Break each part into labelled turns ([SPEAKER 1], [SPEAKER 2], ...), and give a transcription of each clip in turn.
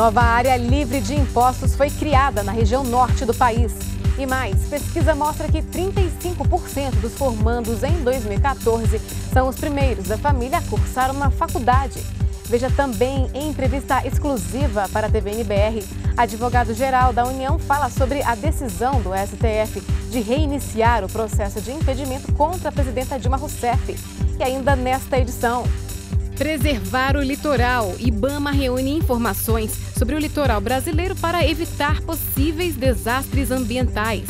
[SPEAKER 1] Nova área livre de impostos foi criada na região norte do país. E mais, pesquisa mostra que 35% dos formandos em 2014 são os primeiros da família a cursar uma faculdade. Veja também em entrevista exclusiva para a TVNBR, advogado-geral da União fala sobre a decisão do STF de reiniciar o processo de impedimento contra a presidenta Dilma Rousseff. E ainda nesta edição, Preservar o litoral. Ibama reúne informações sobre o litoral brasileiro para evitar possíveis desastres ambientais.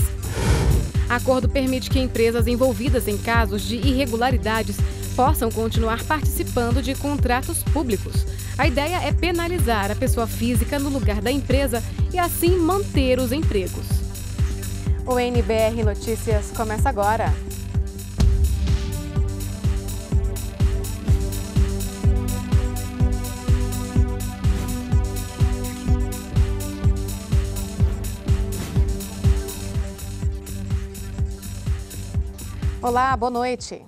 [SPEAKER 1] Acordo permite que empresas envolvidas em casos de irregularidades possam continuar participando de contratos públicos. A ideia é penalizar a pessoa física no lugar da empresa e assim manter os empregos. O NBR Notícias começa agora. Olá, boa noite.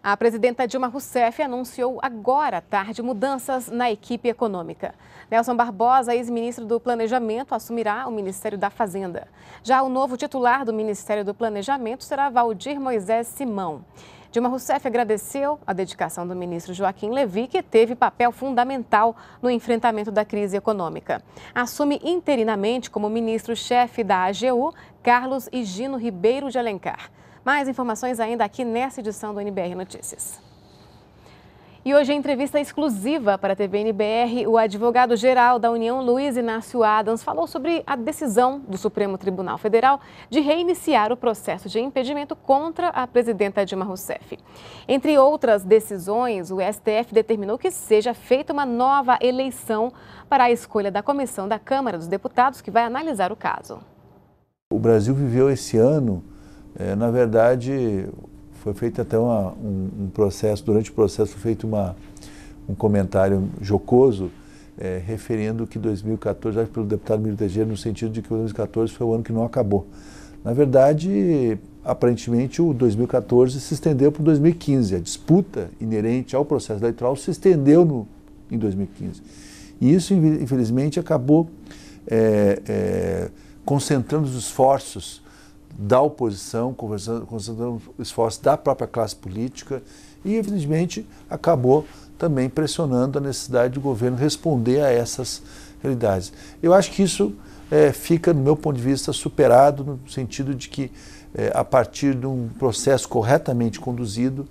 [SPEAKER 1] A presidenta Dilma Rousseff anunciou agora à tarde mudanças na equipe econômica. Nelson Barbosa, ex-ministro do Planejamento, assumirá o Ministério da Fazenda. Já o novo titular do Ministério do Planejamento será Valdir Moisés Simão. Dilma Rousseff agradeceu a dedicação do ministro Joaquim Levy, que teve papel fundamental no enfrentamento da crise econômica. Assume interinamente como ministro-chefe da AGU, Carlos Higino Ribeiro de Alencar. Mais informações ainda aqui nessa edição do NBR Notícias. E hoje, em entrevista exclusiva para a TV NBR, o advogado-geral da União, Luiz Inácio Adams, falou sobre a decisão do Supremo Tribunal Federal de reiniciar o processo de impedimento contra a presidenta Dilma Rousseff. Entre outras decisões, o STF determinou que seja feita uma nova eleição para a escolha da comissão da Câmara dos Deputados, que vai analisar o caso.
[SPEAKER 2] O Brasil viveu esse ano é, na verdade, foi feito até uma, um, um, processo, durante o processo foi feito uma, um comentário jocoso é, referindo que 2014, acho pelo deputado Miro Teixeira, no sentido de que 2014 foi o ano que não acabou. Na verdade, aparentemente, o 2014 se estendeu para 2015. A disputa inerente ao processo eleitoral se estendeu no, em 2015. E isso, infelizmente, acabou é, é, concentrando os esforços da oposição, concentrando o esforço da própria classe política e, evidentemente, acabou também pressionando a necessidade do governo responder a essas realidades. Eu acho que isso é, fica, do meu ponto de vista, superado no sentido de que, é, a partir de um processo corretamente conduzido,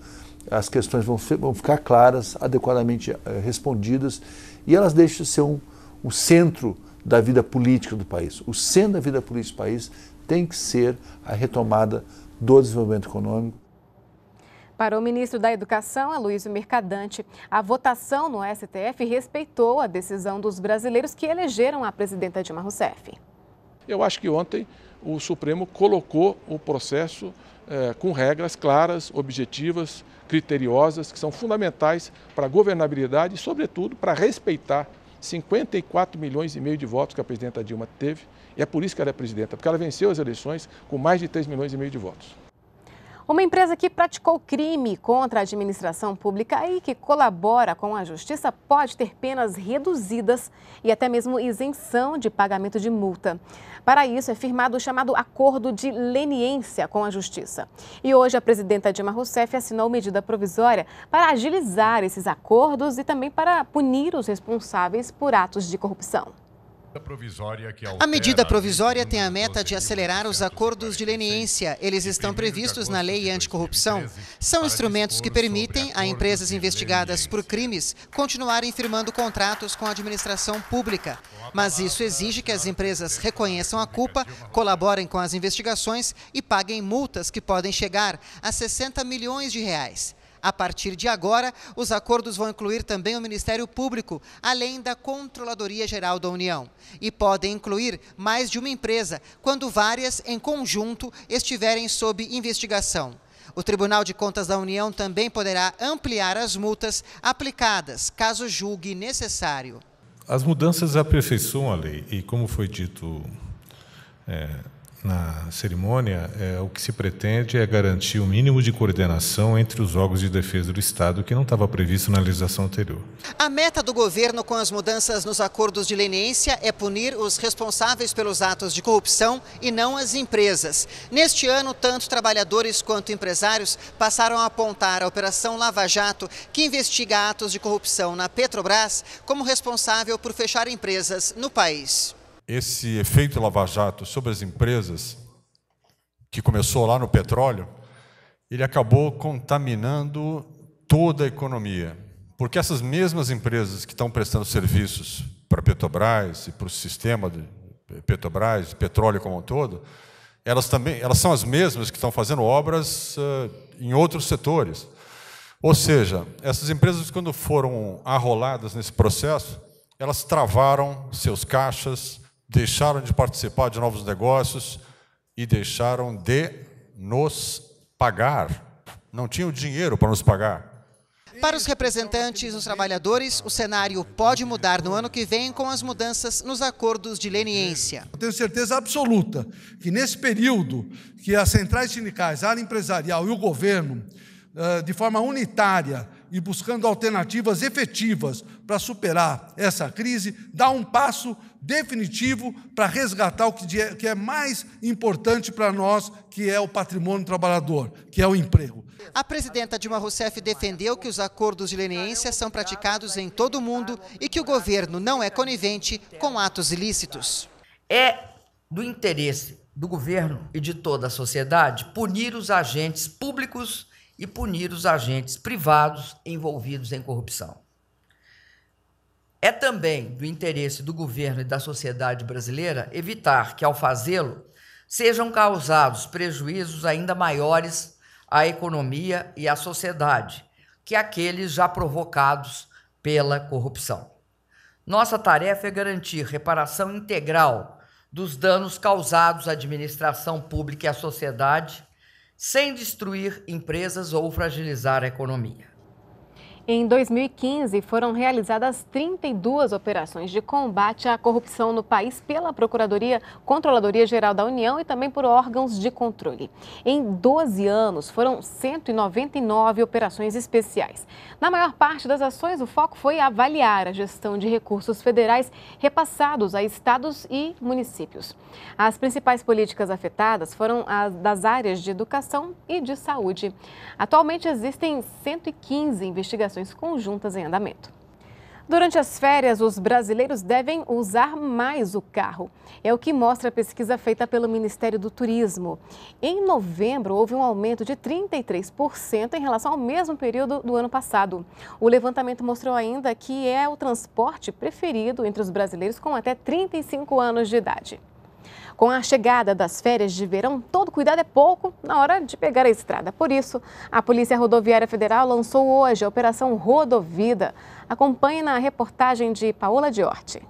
[SPEAKER 2] as questões vão, vão ficar claras, adequadamente é, respondidas e elas deixam de ser um, um centro da vida política do país. O centro da vida política do país tem que ser a retomada do desenvolvimento econômico.
[SPEAKER 1] Para o ministro da Educação, Aloysio Mercadante, a votação no STF respeitou a decisão dos brasileiros que elegeram a presidenta Dilma Rousseff.
[SPEAKER 3] Eu acho que ontem o Supremo colocou o processo eh, com regras claras, objetivas, criteriosas, que são fundamentais para a governabilidade e, sobretudo, para respeitar 54 milhões e meio de votos que a presidenta Dilma teve e é por isso que ela é presidenta, porque ela venceu as eleições com mais de 3 milhões e meio de votos.
[SPEAKER 1] Uma empresa que praticou crime contra a administração pública e que colabora com a justiça pode ter penas reduzidas e até mesmo isenção de pagamento de multa. Para isso, é firmado o chamado Acordo de Leniência com a Justiça. E hoje, a presidenta Dilma Rousseff assinou medida provisória para agilizar esses acordos e também para punir os responsáveis por atos de corrupção. A medida provisória tem a meta de acelerar os acordos de leniência.
[SPEAKER 4] Eles estão previstos na lei anticorrupção. São instrumentos que permitem a empresas investigadas por crimes continuarem firmando contratos com a administração pública. Mas isso exige que as empresas reconheçam a culpa, colaborem com as investigações e paguem multas que podem chegar a 60 milhões de reais. A partir de agora, os acordos vão incluir também o Ministério Público, além da Controladoria Geral da União, e podem incluir mais de uma empresa, quando várias, em conjunto, estiverem sob investigação. O Tribunal de Contas da União também poderá ampliar as multas aplicadas, caso julgue necessário.
[SPEAKER 3] As mudanças aperfeiçoam a lei e, como foi dito é na cerimônia, é, o que se pretende é garantir o um mínimo de coordenação entre os órgãos de defesa do Estado, que não estava previsto na legislação anterior.
[SPEAKER 4] A meta do governo com as mudanças nos acordos de leniência é punir os responsáveis pelos atos de corrupção e não as empresas. Neste ano, tanto trabalhadores quanto empresários passaram a apontar a Operação Lava Jato, que investiga atos de corrupção na Petrobras, como responsável por fechar empresas no país
[SPEAKER 5] esse efeito lava-jato sobre as empresas, que começou lá no petróleo, ele acabou contaminando toda a economia. Porque essas mesmas empresas que estão prestando serviços para a Petrobras e para o sistema de Petrobras, petróleo como um todo, elas também elas são as mesmas que estão fazendo obras uh, em outros setores. Ou seja, essas empresas, quando foram arroladas nesse processo, elas travaram seus caixas, deixaram de participar de novos negócios e deixaram de nos pagar. Não tinham dinheiro para nos pagar.
[SPEAKER 4] Para os representantes dos trabalhadores, o cenário pode mudar no ano que vem com as mudanças nos acordos de leniência. Eu tenho certeza absoluta que nesse período que as
[SPEAKER 2] centrais sindicais, a área empresarial e o governo, eh, de forma unitária, e buscando alternativas efetivas para superar essa crise, dar um passo definitivo para resgatar o que é mais importante para nós, que é o patrimônio trabalhador, que é o emprego.
[SPEAKER 4] A presidenta Dilma Rousseff defendeu que os acordos de leniência são praticados em todo o mundo e que o governo não é conivente com
[SPEAKER 6] atos ilícitos. É do interesse do governo e de toda a sociedade punir os agentes públicos e punir os agentes privados envolvidos em corrupção. É também do interesse do governo e da sociedade brasileira evitar que, ao fazê-lo, sejam causados prejuízos ainda maiores à economia e à sociedade que aqueles já provocados pela corrupção. Nossa tarefa é garantir reparação integral dos danos causados à administração pública e à sociedade sem destruir empresas ou fragilizar a economia.
[SPEAKER 1] Em 2015, foram realizadas 32 operações de combate à corrupção no país pela Procuradoria, Controladoria Geral da União e também por órgãos de controle. Em 12 anos, foram 199 operações especiais. Na maior parte das ações, o foco foi avaliar a gestão de recursos federais repassados a estados e municípios. As principais políticas afetadas foram as das áreas de educação e de saúde. Atualmente existem 115 investigações operações conjuntas em andamento. Durante as férias, os brasileiros devem usar mais o carro. É o que mostra a pesquisa feita pelo Ministério do Turismo. Em novembro, houve um aumento de 33% em relação ao mesmo período do ano passado. O levantamento mostrou ainda que é o transporte preferido entre os brasileiros com até 35 anos de idade. Com a chegada das férias de verão, todo cuidado é pouco na hora de pegar a estrada. Por isso, a Polícia Rodoviária Federal lançou hoje a Operação Rodovida. Acompanhe na reportagem de Paola Diorte.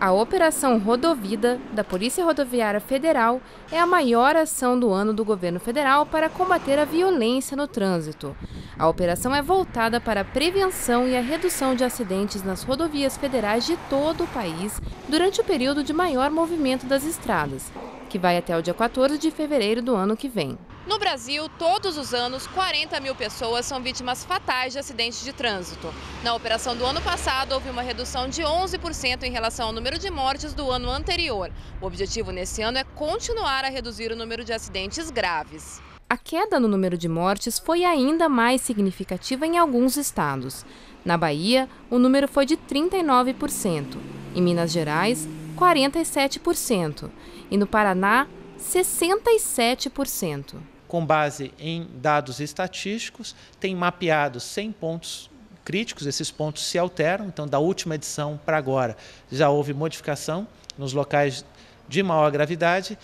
[SPEAKER 1] A Operação Rodovida da Polícia Rodoviária Federal é a maior ação do ano do
[SPEAKER 7] governo federal para combater a violência no trânsito. A operação é voltada para a prevenção e a redução de acidentes nas rodovias federais de todo o país durante o período de maior movimento das estradas, que vai até o dia 14 de fevereiro do ano que vem. No Brasil, todos os anos, 40 mil pessoas são vítimas fatais de acidentes de trânsito. Na operação do ano passado, houve uma redução de 11% em relação ao número de mortes do ano anterior. O objetivo nesse ano é continuar a reduzir o número de acidentes graves. A queda no número de mortes foi ainda mais significativa em alguns estados. Na Bahia, o número foi de 39%. Em Minas Gerais, 47% e no Paraná, 67%.
[SPEAKER 2] Com base em dados estatísticos, tem mapeado 100 pontos críticos, esses pontos se alteram, então da última edição para agora já houve modificação nos locais de maior gravidade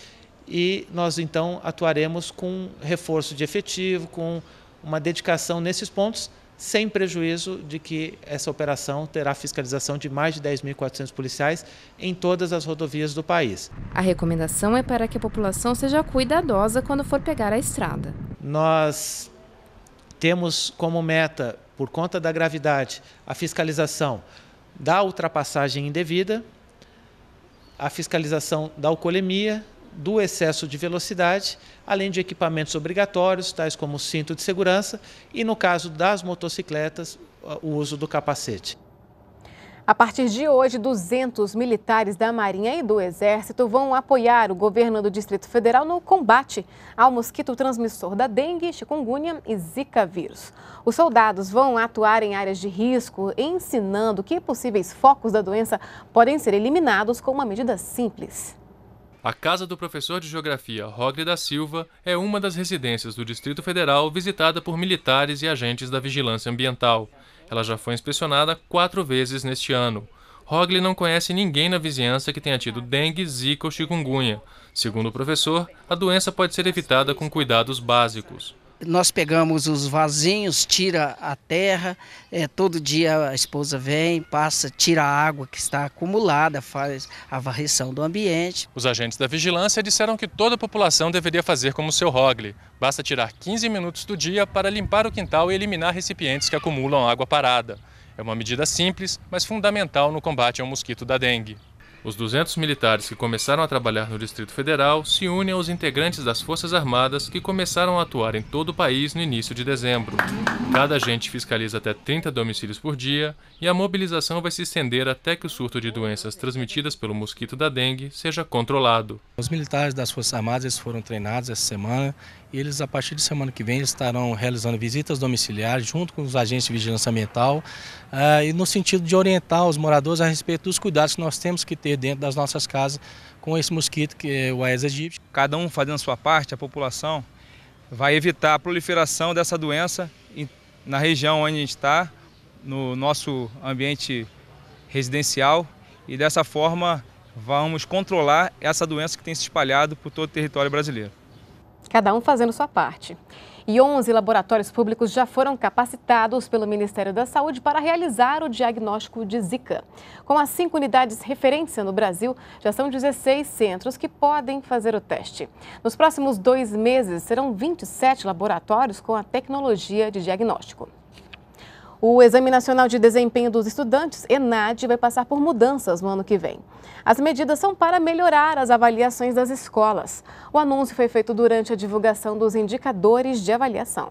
[SPEAKER 2] e nós então atuaremos com reforço de efetivo, com uma dedicação nesses pontos sem prejuízo de que essa operação terá fiscalização de mais de 10.400 policiais em todas as rodovias do país.
[SPEAKER 7] A recomendação é para que a população seja cuidadosa quando for pegar a estrada.
[SPEAKER 2] Nós temos como meta, por conta da gravidade, a fiscalização da ultrapassagem indevida, a fiscalização da alcoolemia, do excesso de velocidade, além de equipamentos obrigatórios, tais como cinto de segurança e, no caso das motocicletas, o uso do capacete.
[SPEAKER 1] A partir de hoje, 200 militares da Marinha e do Exército vão apoiar o governo do Distrito Federal no combate ao mosquito transmissor da dengue, chikungunya e zika vírus. Os soldados vão atuar em áreas de risco, ensinando que possíveis focos da doença podem ser eliminados com uma medida simples.
[SPEAKER 8] A casa do professor de geografia Rogre da Silva é uma das residências do Distrito Federal visitada por militares e agentes da vigilância ambiental. Ela já foi inspecionada quatro vezes neste ano. Rogli não conhece ninguém na vizinhança que tenha tido dengue, zika ou chikungunya. Segundo o professor, a doença pode ser evitada com cuidados básicos
[SPEAKER 6] nós pegamos os vasinhos, tira a terra, é, todo dia a esposa vem, passa, tira a água que está acumulada, faz a varrição do ambiente.
[SPEAKER 8] Os agentes da vigilância disseram que toda a população deveria fazer como o seu Rogli. Basta tirar 15 minutos do dia para limpar o quintal e eliminar recipientes que acumulam água parada. É uma medida simples, mas fundamental no combate ao mosquito da dengue. Os 200 militares que começaram a trabalhar no Distrito Federal se unem aos integrantes das Forças Armadas que começaram a atuar em todo o país no início de dezembro. Cada agente fiscaliza até 30 domicílios por dia e a mobilização vai se estender até que o surto de doenças transmitidas pelo mosquito da dengue seja controlado. Os militares das Forças Armadas foram treinados essa semana e eles, a partir de semana que vem, estarão realizando visitas domiciliares junto com os agentes de vigilância ambiental uh, e no sentido de orientar os moradores a respeito dos cuidados que nós temos que ter dentro das nossas casas com esse mosquito que é o Aedes aegypti. Cada um fazendo a sua parte, a população
[SPEAKER 9] vai evitar a proliferação dessa doença na região onde a gente está, no nosso ambiente residencial e dessa forma vamos controlar essa doença que tem se espalhado por todo o território brasileiro
[SPEAKER 1] cada um fazendo sua parte. E 11 laboratórios públicos já foram capacitados pelo Ministério da Saúde para realizar o diagnóstico de Zika. Com as cinco unidades referência no Brasil, já são 16 centros que podem fazer o teste. Nos próximos dois meses, serão 27 laboratórios com a tecnologia de diagnóstico. O Exame Nacional de Desempenho dos Estudantes, ENAD, vai passar por mudanças no ano que vem. As medidas são para melhorar as avaliações das escolas. O anúncio foi feito durante a divulgação dos indicadores de avaliação.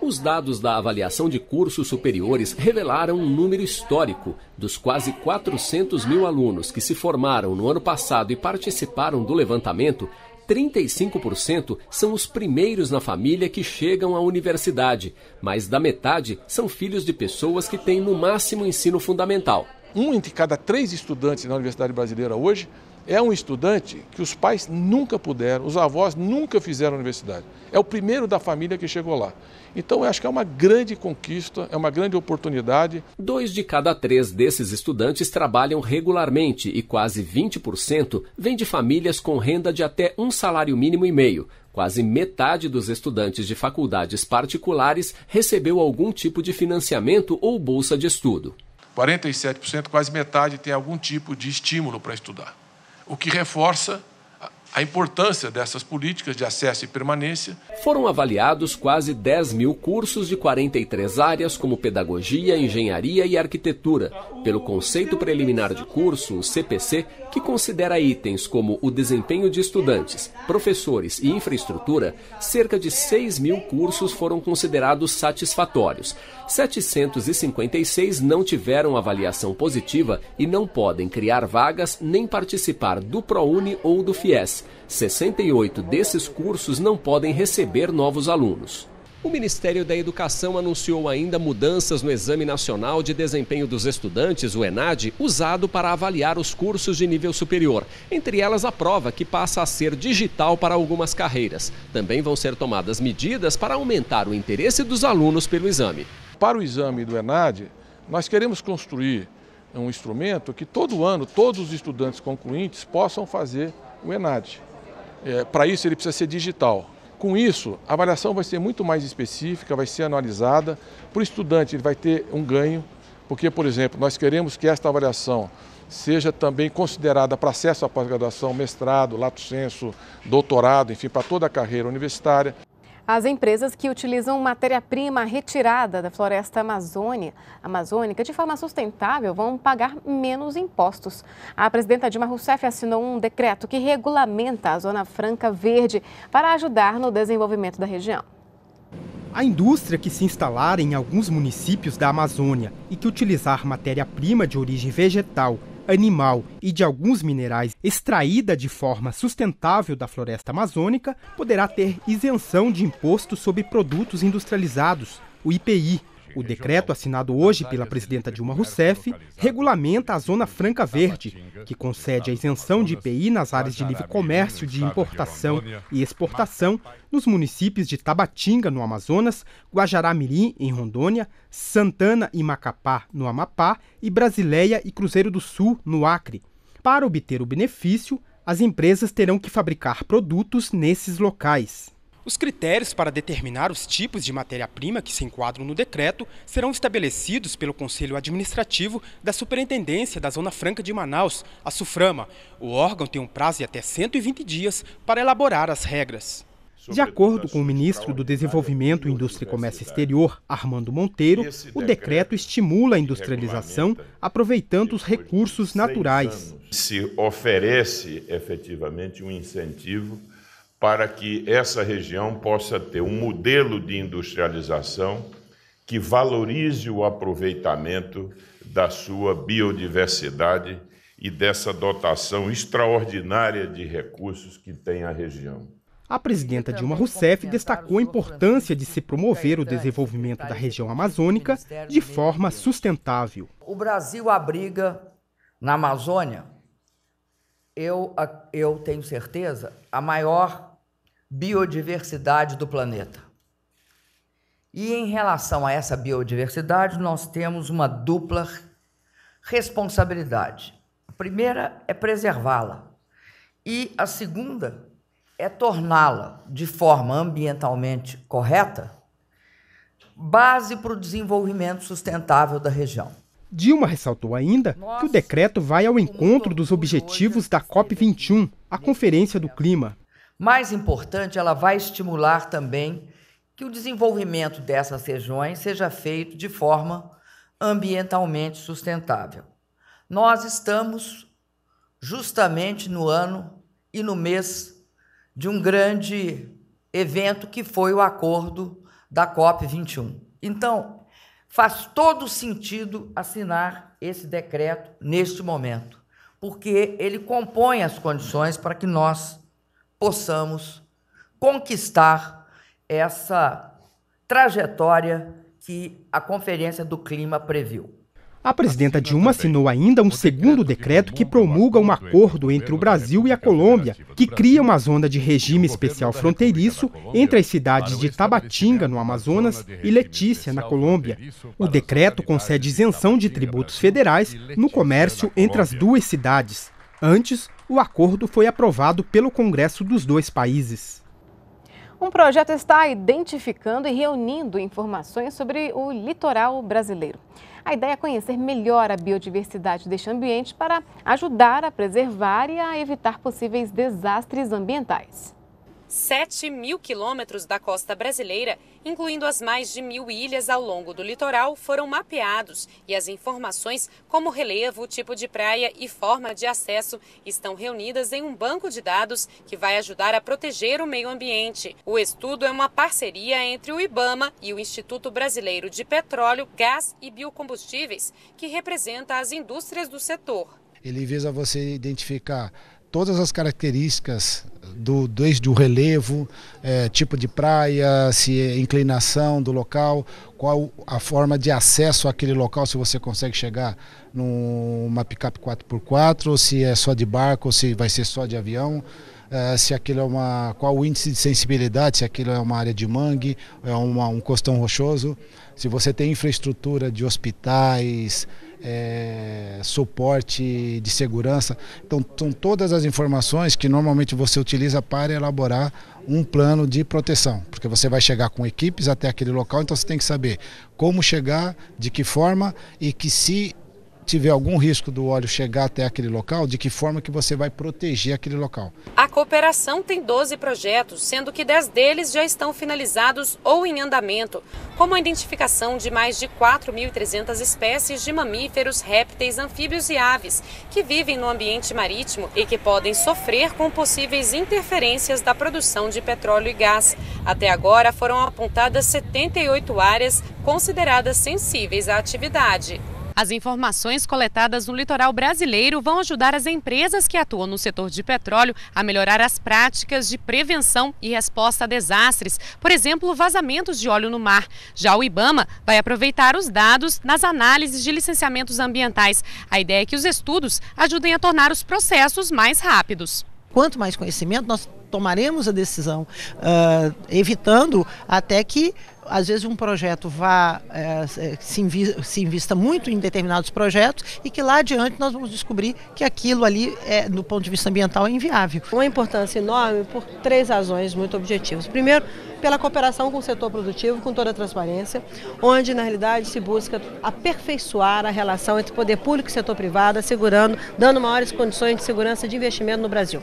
[SPEAKER 9] Os dados da avaliação de cursos superiores revelaram um número histórico. Dos quase 400 mil alunos que se formaram no ano passado e participaram do levantamento, 35% são os primeiros na família que chegam à universidade, mas da metade são filhos de pessoas que têm no máximo ensino fundamental. Um entre cada três estudantes na Universidade Brasileira
[SPEAKER 3] hoje é um estudante que os pais nunca puderam, os avós nunca fizeram universidade. É o primeiro da família que chegou lá. Então, eu acho que é uma grande conquista, é uma grande
[SPEAKER 9] oportunidade. Dois de cada três desses estudantes trabalham regularmente e quase 20% vêm de famílias com renda de até um salário mínimo e meio. Quase metade dos estudantes de faculdades particulares recebeu algum tipo de financiamento ou bolsa de estudo.
[SPEAKER 3] 47%, quase metade, tem algum tipo de estímulo para estudar o que reforça a importância dessas políticas de acesso e permanência.
[SPEAKER 9] Foram avaliados quase 10 mil cursos de 43 áreas, como pedagogia, engenharia e arquitetura, pelo Conceito Preliminar de Curso, o CPC, que considera itens como o desempenho de estudantes, professores e infraestrutura, cerca de 6 mil cursos foram considerados satisfatórios. 756 não tiveram avaliação positiva e não podem criar vagas nem participar do ProUni ou do FIES. 68 desses cursos não podem receber novos alunos. O Ministério da Educação anunciou ainda mudanças no Exame Nacional de Desempenho dos Estudantes, o ENAD, usado para avaliar os cursos de nível superior. Entre elas, a prova, que passa a ser digital para algumas carreiras. Também vão ser tomadas medidas para aumentar o interesse dos alunos pelo exame. Para o exame do
[SPEAKER 3] ENAD, nós queremos construir um instrumento que todo ano todos os estudantes concluintes possam fazer o ENAD. É, Para isso, ele precisa ser digital. Com isso, a avaliação vai ser muito mais específica, vai ser analisada. Para o estudante, ele vai ter um ganho, porque, por exemplo, nós queremos que esta avaliação seja também considerada para acesso à pós-graduação, mestrado, lato senso, doutorado, enfim, para toda a carreira universitária.
[SPEAKER 1] As empresas que utilizam matéria-prima retirada da floresta Amazônia, amazônica de forma sustentável vão pagar menos impostos. A presidenta Dilma Rousseff assinou um decreto que regulamenta a Zona Franca Verde para ajudar no desenvolvimento da região.
[SPEAKER 10] A indústria que se instalar em alguns municípios da Amazônia e que utilizar matéria-prima de origem vegetal animal e de alguns minerais extraída de forma sustentável da floresta amazônica poderá ter isenção de imposto sobre produtos industrializados, o IPI, o decreto assinado hoje pela presidenta Dilma Rousseff regulamenta a Zona Franca Verde, que concede a isenção de IPI nas áreas de livre comércio de importação e exportação nos municípios de Tabatinga, no Amazonas, Guajará-Mirim, em Rondônia, Santana e Macapá, no Amapá, e Brasileia e Cruzeiro do Sul, no Acre. Para obter o benefício, as empresas terão que fabricar produtos nesses locais. Os critérios para determinar os tipos de matéria-prima que se enquadram no decreto serão estabelecidos pelo Conselho Administrativo da Superintendência da Zona Franca de Manaus, a SUFRAMA. O órgão tem um prazo de até 120 dias para elaborar as regras. De acordo com o ministro do Desenvolvimento, Indústria e Comércio Exterior, Armando Monteiro, o decreto estimula a industrialização aproveitando os recursos naturais.
[SPEAKER 3] Se oferece efetivamente um incentivo para que essa região possa ter um modelo de industrialização que valorize o aproveitamento da sua biodiversidade e dessa dotação extraordinária de recursos que tem a região.
[SPEAKER 10] A presidenta Dilma Rousseff destacou a importância de se promover o desenvolvimento da região amazônica de forma sustentável.
[SPEAKER 6] O Brasil abriga na Amazônia, eu, eu tenho certeza, a maior biodiversidade do planeta. E em relação a essa biodiversidade, nós temos uma dupla responsabilidade. A primeira é preservá-la, e a segunda é torná-la de forma ambientalmente correta base para o desenvolvimento sustentável da região. Dilma ressaltou ainda que o decreto vai ao encontro dos objetivos
[SPEAKER 10] da COP21, a Conferência do Clima,
[SPEAKER 6] mais importante, ela vai estimular também que o desenvolvimento dessas regiões seja feito de forma ambientalmente sustentável. Nós estamos justamente no ano e no mês de um grande evento que foi o acordo da COP21. Então, faz todo sentido assinar esse decreto neste momento, porque ele compõe as condições para que nós possamos conquistar essa trajetória que a Conferência do Clima previu.
[SPEAKER 10] A presidenta Dilma assinou ainda um segundo decreto que promulga um acordo entre o Brasil e a Colômbia, que cria uma zona de regime especial fronteiriço entre as cidades de Tabatinga, no Amazonas, e Letícia, na Colômbia. O decreto concede isenção de tributos federais no comércio entre as duas cidades. Antes, o acordo foi aprovado pelo Congresso dos dois países.
[SPEAKER 1] Um projeto está identificando e reunindo informações sobre o litoral brasileiro. A ideia é conhecer melhor a biodiversidade deste ambiente para ajudar a preservar e a evitar possíveis desastres ambientais.
[SPEAKER 11] 7 mil quilômetros da costa brasileira, incluindo as mais de mil ilhas ao longo do litoral, foram mapeados e as informações, como relevo, tipo de praia e forma de acesso, estão reunidas em um banco de dados que vai ajudar a proteger o meio ambiente. O estudo é uma parceria entre o IBAMA e o Instituto Brasileiro de Petróleo, Gás e Biocombustíveis, que representa as indústrias do setor.
[SPEAKER 9] Ele visa você identificar todas as características do, desde o relevo, é, tipo de praia, se é inclinação do local, qual a forma de acesso àquele local, se você consegue chegar numa picape 4x4, ou se é só de barco, ou se vai ser só de avião, é, se aquilo é uma. qual o índice de sensibilidade, se aquilo é uma área de mangue, é uma, um costão rochoso, se você tem infraestrutura de hospitais é, suporte de segurança. Então, são todas as informações que normalmente você utiliza para elaborar um plano de proteção, porque você vai chegar com equipes até aquele local, então você tem que saber como chegar, de que forma e que se tiver algum risco do óleo chegar até aquele local, de que forma que você vai proteger aquele local.
[SPEAKER 11] A cooperação tem 12 projetos, sendo que 10 deles já estão finalizados ou em andamento, como a identificação de mais de 4.300 espécies de mamíferos, répteis, anfíbios e aves que vivem no ambiente marítimo e que podem sofrer com possíveis interferências da produção de petróleo e gás. Até agora foram apontadas 78 áreas consideradas sensíveis à atividade. As informações coletadas no litoral brasileiro vão ajudar as empresas que atuam no setor de petróleo a melhorar as práticas de prevenção e resposta a desastres, por exemplo, vazamentos de óleo no mar. Já o IBAMA vai aproveitar os dados nas análises de licenciamentos ambientais. A ideia é que os estudos ajudem a tornar os processos mais rápidos.
[SPEAKER 4] Quanto mais conhecimento, nós tomaremos a decisão, uh, evitando até que às vezes um projeto vá é, se, invista, se, invista muito em determinados projetos e que lá adiante nós vamos descobrir que aquilo ali, é, do ponto de vista ambiental, é inviável. Uma importância enorme por três razões muito objetivas. Primeiro, pela cooperação com o setor produtivo, com toda a transparência, onde na realidade se busca aperfeiçoar a relação entre poder público e setor privado, assegurando, dando maiores condições de segurança de investimento no Brasil.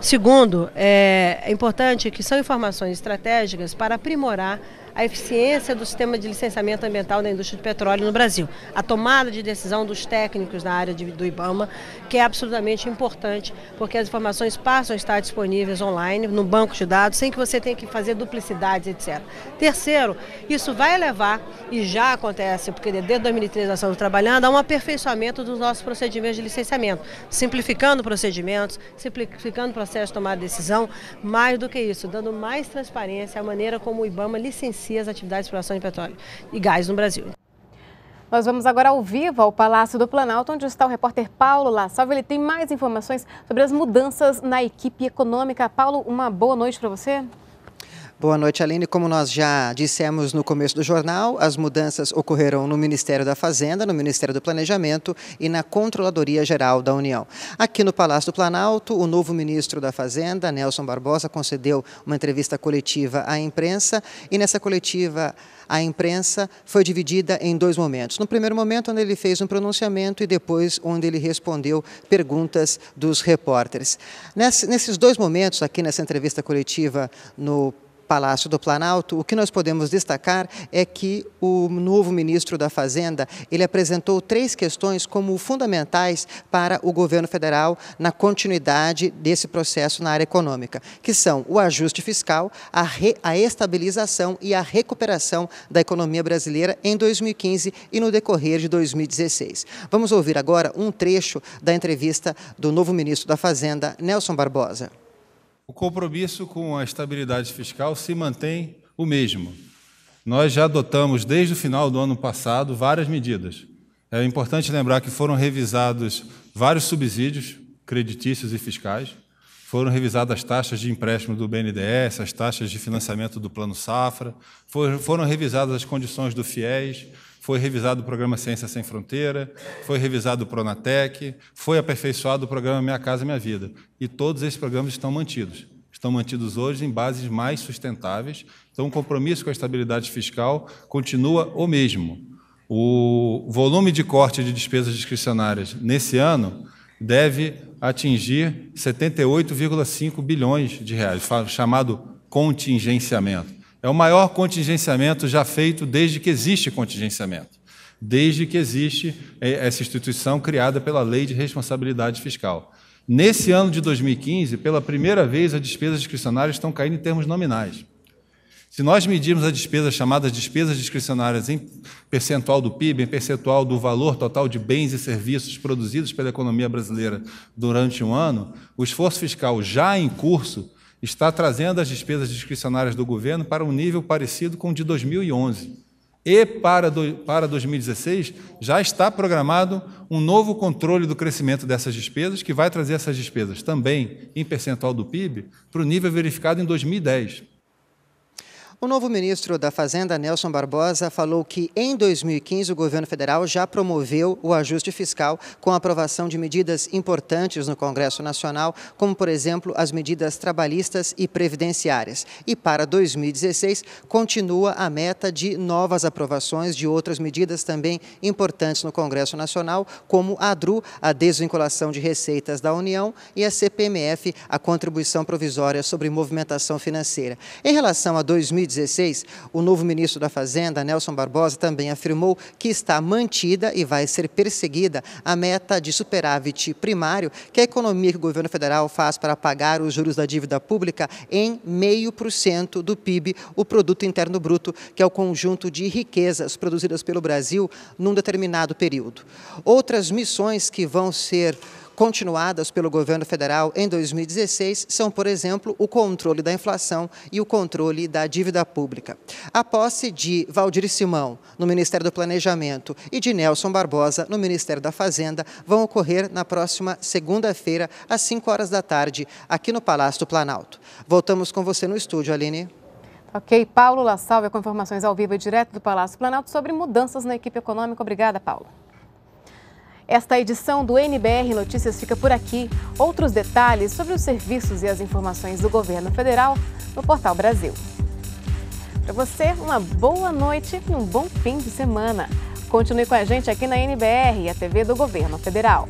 [SPEAKER 4] Segundo, é, é importante que são informações estratégicas para aprimorar a eficiência do sistema de licenciamento ambiental da indústria de petróleo no Brasil. A tomada de decisão dos técnicos da área de, do IBAMA, que é absolutamente importante, porque as informações passam a estar disponíveis online, no banco de dados, sem que você tenha que fazer duplicidades, etc. Terceiro, isso vai levar, e já acontece, porque desde 2013 nós estamos trabalhando, a um aperfeiçoamento dos nossos procedimentos de licenciamento, simplificando procedimentos, simplificando o processo de tomada de decisão, mais do que isso, dando mais transparência à maneira
[SPEAKER 1] como o IBAMA licencia inicia as atividades de exploração de petróleo e gás no Brasil. Nós vamos agora ao vivo ao Palácio do Planalto, onde está o repórter Paulo Lassalva. Ele tem mais informações sobre as mudanças na equipe econômica. Paulo, uma boa noite para você.
[SPEAKER 4] Boa noite, Aline. Como nós já dissemos no começo do jornal, as mudanças ocorrerão no Ministério da Fazenda, no Ministério do Planejamento e na Controladoria Geral da União. Aqui no Palácio do Planalto, o novo ministro da Fazenda, Nelson Barbosa, concedeu uma entrevista coletiva à imprensa e nessa coletiva a imprensa foi dividida em dois momentos. No primeiro momento, onde ele fez um pronunciamento e depois onde ele respondeu perguntas dos repórteres. Nesses dois momentos, aqui nessa entrevista coletiva no Palácio do Planalto, o que nós podemos destacar é que o novo ministro da Fazenda, ele apresentou três questões como fundamentais para o governo federal na continuidade desse processo na área econômica, que são o ajuste fiscal, a, re, a estabilização e a recuperação da economia brasileira em 2015 e no decorrer de 2016. Vamos ouvir agora um trecho da entrevista do novo ministro da Fazenda, Nelson Barbosa
[SPEAKER 5] o compromisso com a estabilidade fiscal se mantém o mesmo. Nós já adotamos desde o final do ano passado várias medidas. É importante lembrar que foram revisados vários subsídios creditícios e fiscais, foram revisadas as taxas de empréstimo do BNDES, as taxas de financiamento do Plano Safra, foram revisadas as condições do FIES, foi revisado o programa Ciência Sem Fronteira, foi revisado o Pronatec, foi aperfeiçoado o programa Minha Casa Minha Vida. E todos esses programas estão mantidos. Estão mantidos hoje em bases mais sustentáveis. Então, o compromisso com a estabilidade fiscal continua o mesmo. O volume de corte de despesas discricionárias nesse ano deve atingir 78,5 bilhões de reais, chamado contingenciamento. É o maior contingenciamento já feito desde que existe contingenciamento, desde que existe é, essa instituição criada pela Lei de Responsabilidade Fiscal. Nesse ano de 2015, pela primeira vez, as despesas discricionárias estão caindo em termos nominais. Se nós medirmos as despesas chamadas despesas discricionárias em percentual do PIB, em percentual do valor total de bens e serviços produzidos pela economia brasileira durante um ano, o esforço fiscal já em curso está trazendo as despesas discricionárias do governo para um nível parecido com o de 2011. E para, do, para 2016 já está programado um novo controle do crescimento dessas despesas, que vai trazer essas despesas também em percentual do PIB para o nível verificado em 2010.
[SPEAKER 4] O novo ministro da Fazenda, Nelson Barbosa, falou que em 2015 o governo federal já promoveu o ajuste fiscal com a aprovação de medidas importantes no Congresso Nacional, como, por exemplo, as medidas trabalhistas e previdenciárias. E para 2016 continua a meta de novas aprovações de outras medidas também importantes no Congresso Nacional, como a DRU, a desvinculação de receitas da União, e a CPMF, a contribuição provisória sobre movimentação financeira. Em relação a 2016, 2016, o novo ministro da Fazenda, Nelson Barbosa, também afirmou que está mantida e vai ser perseguida a meta de superávit primário que a economia que o governo federal faz para pagar os juros da dívida pública em 0,5% do PIB, o Produto Interno Bruto, que é o conjunto de riquezas produzidas pelo Brasil num determinado período. Outras missões que vão ser continuadas pelo governo federal em 2016 são, por exemplo, o controle da inflação e o controle da dívida pública. A posse de Valdir Simão no Ministério do Planejamento e de Nelson Barbosa no Ministério da Fazenda vão ocorrer na próxima segunda-feira, às 5 horas da tarde, aqui no Palácio do Planalto. Voltamos com você no estúdio, Aline.
[SPEAKER 1] Ok, Paulo La com informações ao vivo e direto do Palácio Planalto sobre mudanças na equipe econômica. Obrigada, Paulo. Esta edição do NBR Notícias fica por aqui. Outros detalhes sobre os serviços e as informações do governo federal no Portal Brasil. Para você, uma boa noite e um bom fim de semana. Continue com a gente aqui na NBR, a TV do Governo Federal.